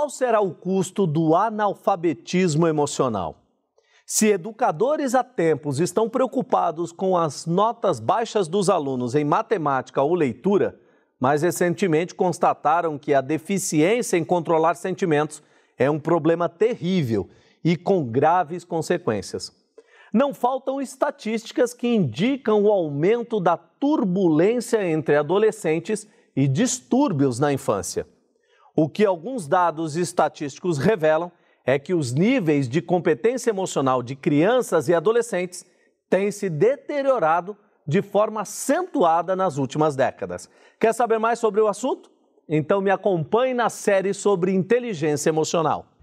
Qual será o custo do analfabetismo emocional? Se educadores a tempos estão preocupados com as notas baixas dos alunos em matemática ou leitura, mais recentemente constataram que a deficiência em controlar sentimentos é um problema terrível e com graves consequências. Não faltam estatísticas que indicam o aumento da turbulência entre adolescentes e distúrbios na infância. O que alguns dados estatísticos revelam é que os níveis de competência emocional de crianças e adolescentes têm se deteriorado de forma acentuada nas últimas décadas. Quer saber mais sobre o assunto? Então me acompanhe na série sobre inteligência emocional.